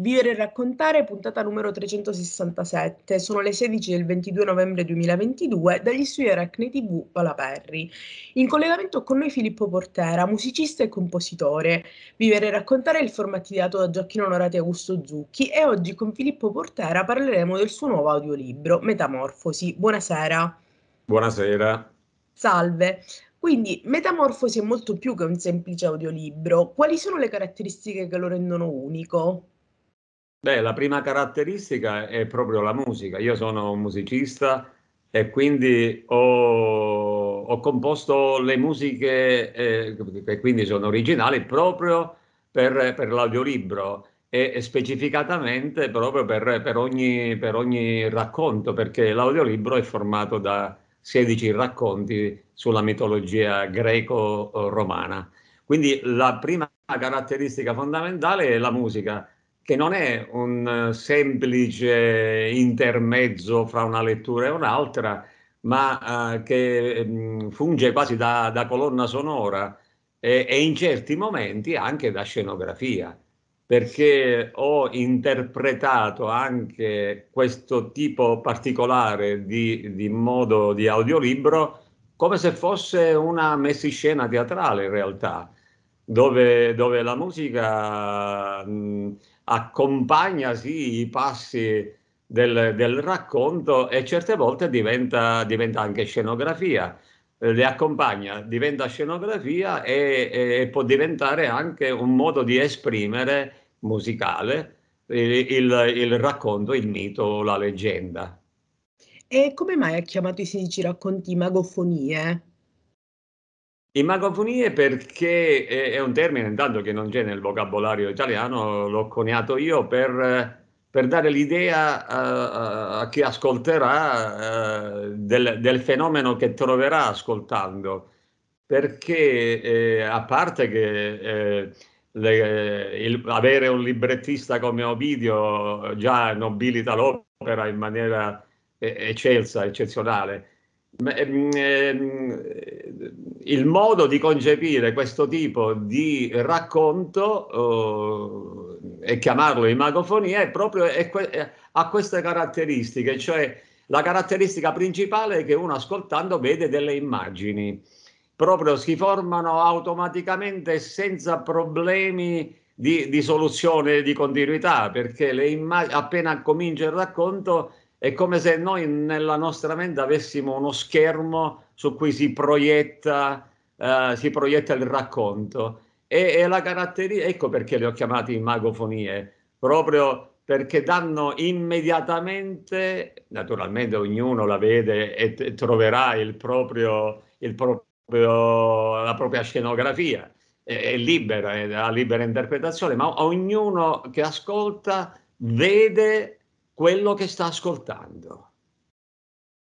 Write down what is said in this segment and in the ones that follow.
Vivere e raccontare, puntata numero 367. Sono le 16 del 22 novembre 2022 dagli studi Aracne TV Palaperri. In collegamento con noi Filippo Portera, musicista e compositore. Vivere e raccontare è il format ideato da Gioacchino Norati e Augusto Zucchi e oggi con Filippo Portera parleremo del suo nuovo audiolibro, Metamorfosi. Buonasera. Buonasera. Salve. Quindi Metamorfosi è molto più che un semplice audiolibro. Quali sono le caratteristiche che lo rendono unico? Beh, la prima caratteristica è proprio la musica. Io sono un musicista e quindi ho, ho composto le musiche eh, che quindi sono originali proprio per, per l'audiolibro e, e, specificatamente proprio per, per, ogni, per ogni racconto, perché l'audiolibro è formato da 16 racconti sulla mitologia greco-romana. Quindi la prima caratteristica fondamentale è la musica che non è un eh, semplice intermezzo fra una lettura e un'altra, ma eh, che mh, mm, funge quasi da, da colonna sonora e, e, in certi momenti anche da scenografia, perché ho interpretato anche questo tipo particolare di, di modo di audiolibro come se fosse una messiscena teatrale in realtà, dove, dove la musica... Mh, mm, accompagnasi i passi del, del racconto e certe volte diventa, diventa anche scenografia le accompagna, diventa scenografia e, e, può diventare anche un modo di esprimere musicale il, il, il, racconto, il mito, la leggenda. E come mai ha chiamato i 16 racconti magofonie? Imagofonie perché è, un termine intanto che non c'è nel vocabolario italiano, l'ho coniato io per, per dare l'idea a, eh, eh, a chi ascolterà eh, del, del, fenomeno che troverà ascoltando, perché eh, a parte che eh, le, il, avere un librettista come Ovidio già nobilita l'opera in maniera eccelsa, eccezionale, ma, ehm, ehm il modo di concepire questo tipo di racconto eh, e chiamarlo imagofonia è proprio è que- ha queste caratteristiche, cioè la caratteristica principale è che uno ascoltando vede delle immagini, proprio si formano automaticamente senza problemi di, di soluzione di continuità, perché imma- appena comincia il racconto è come se noi nella nostra mente avessimo uno schermo su cui si proietta, uh, si proietta il racconto. E, e la caratteristica, ecco perché le ho chiamate magofonie, proprio perché danno immediatamente, naturalmente ognuno la vede e, e troverà il proprio, il proprio, la propria scenografia, è, è libera, è la libera interpretazione, ma ognuno che ascolta vede quello che sta ascoltando.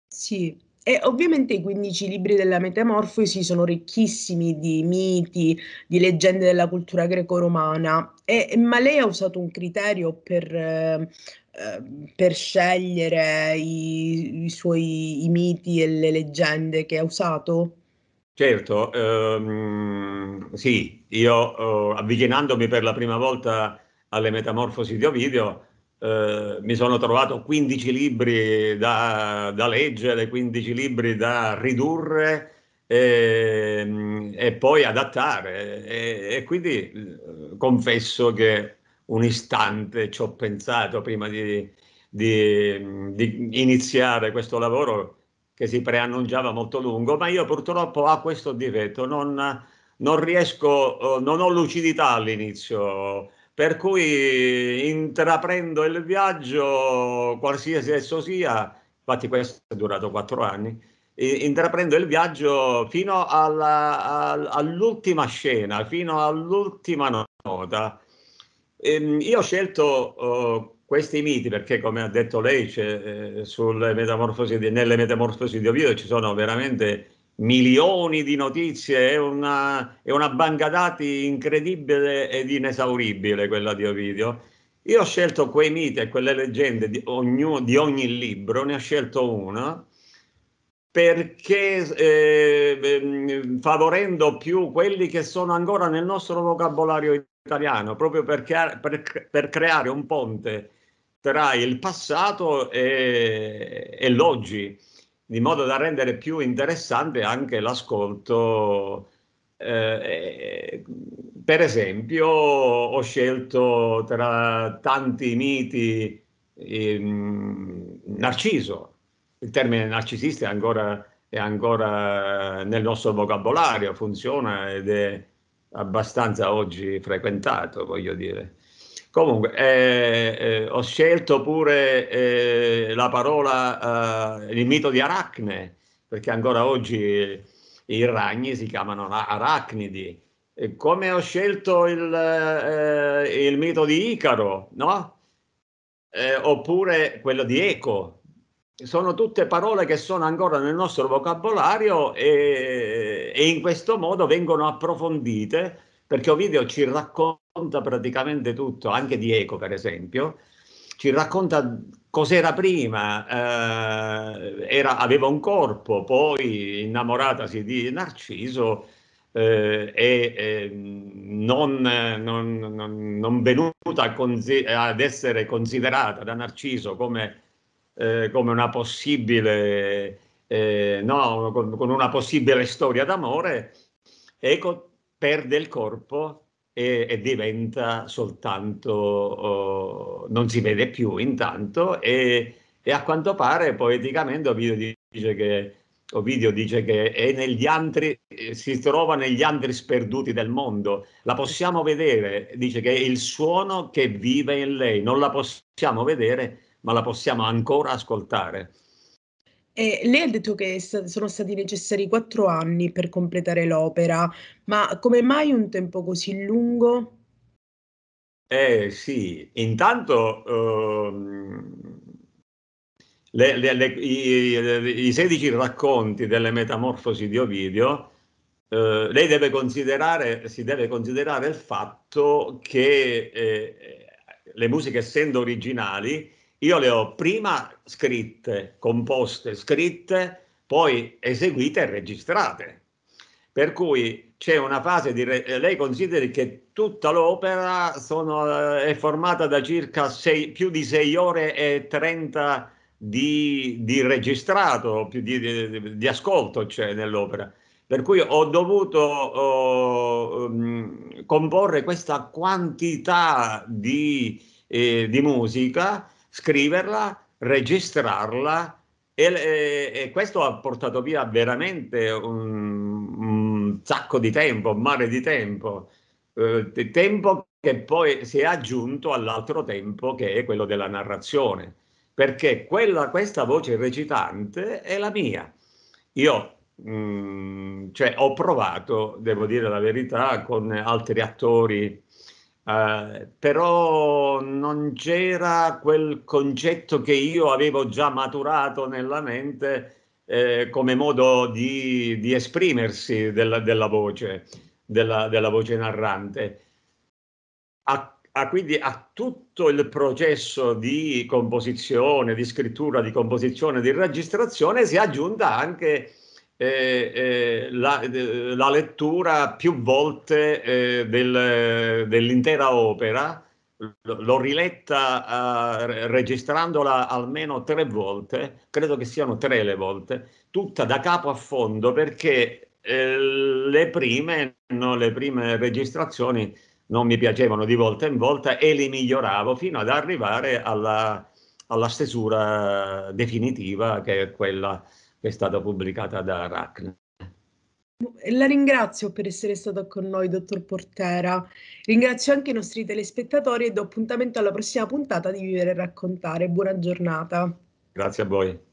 Sì, e ovviamente i 15 libri della Metamorfosi sono ricchissimi di miti, di leggende della cultura greco-romana, e, ma lei ha usato un criterio per, eh, per scegliere i, i suoi i miti e le leggende che ha usato? Certo, ehm, sì, io eh, avvicinandomi per la prima volta alle Metamorfosi di Ovidio, eh, mi sono trovato 15 libri da, da leggere, 15 libri da ridurre e, ehm, e poi adattare. E, e quindi eh, confesso che un istante ci ho pensato prima di, di, di iniziare questo lavoro che si preannunciava molto lungo, ma io purtroppo ho questo difetto, non, non riesco, eh, non ho lucidità all'inizio per cui intraprendo il viaggio, qualsiasi esso sia, infatti questo è durato quattro anni, intraprendo il viaggio fino alla, all'ultima scena, fino all'ultima nota. Ehm, io ho scelto oh, questi miti perché, come ha detto lei, eh, metamorfosi di, nelle metamorfosi di Ovidio ci sono veramente milioni di notizie, è una, è una banca dati incredibile ed inesauribile quella di Ovidio. Io ho scelto quei miti e quelle leggende di, ognuno, di ogni libro, ne ho scelto una, perché eh, ehm, favorendo più quelli che sono ancora nel nostro vocabolario italiano, proprio per, creare, per, per creare un ponte tra il passato e, e l'oggi di modo da rendere più interessante anche l'ascolto. Eh, per esempio, ho scelto tra tanti miti eh, Narciso, il termine narcisista è ancora, è ancora nel nostro vocabolario, funziona ed è abbastanza oggi frequentato, voglio dire. Comunque, eh, eh, ho scelto pure eh, la parola, eh, il mito di Aracne, perché ancora oggi eh, i ragni si chiamano aracnidi. E come ho scelto il, eh, il mito di Icaro, no? oppure quello di Eco. Sono tutte parole che sono ancora nel nostro vocabolario e, e in questo modo vengono approfondite perché Ovidio ci racconta racconta praticamente tutto, anche di Eco per esempio, ci racconta cos'era prima, eh, era, aveva un corpo, poi innamoratasi di Narciso eh, e eh, non, non, non, non, venuta ad essere considerata da Narciso come, eh, come una possibile, eh, no, con, con una possibile storia d'amore, Eco perde il corpo e, e diventa soltanto, oh, non si vede più intanto e, e a quanto pare poeticamente Ovidio dice che Ovidio dice che antri, eh, si trova negli antri sperduti del mondo. La possiamo vedere, dice che è il suono che vive in lei. Non la possiamo vedere, ma la possiamo ancora ascoltare. E lei ha detto che sono stati necessari quattro anni per completare l'opera, ma come mai un tempo così lungo? Eh sì, intanto uh, le, le, le, i, i, 16 racconti delle metamorfosi di Ovidio, uh, lei deve considerare, si deve considerare il fatto che eh, le musiche essendo originali io le ho prima scritte, composte, scritte, poi eseguite e registrate. Per cui c'è una fase di... Re- lei consideri che tutta l'opera sono, eh, è formata da circa sei, più di 6 ore e 30 di, di registrato, di, di, di ascolto c'è nell'opera. Per cui ho dovuto oh, mm, comporre questa quantità di, eh, di musica scriverla, registrarla e, e, e questo ha portato via veramente un, un sacco di tempo, un mare di tempo, eh, tempo che poi si è aggiunto all'altro tempo che è quello della narrazione, perché quella, questa voce recitante è la mia. Io mh, mm, cioè, ho provato, devo dire la verità, con altri attori Uh, però non c'era quel concetto che io avevo già maturato nella mente eh, come modo di, di esprimersi della, della voce, della, della, voce narrante. A, a, quindi a tutto il processo di composizione, di scrittura, di composizione, di registrazione si è aggiunta anche eh, la, la, lettura più volte eh, del, dell'intera opera, l'ho riletta eh, registrandola almeno tre volte, credo che siano tre le volte, tutta da capo a fondo perché eh, le, prime, no, le prime registrazioni non mi piacevano di volta in volta e li miglioravo fino ad arrivare alla, alla stesura definitiva che è quella è stata pubblicata da Aracne. La ringrazio per essere stato con noi, dottor Portera. Ringrazio anche i nostri telespettatori e do appuntamento alla prossima puntata di Vivere e Raccontare. Buona giornata. Grazie a voi.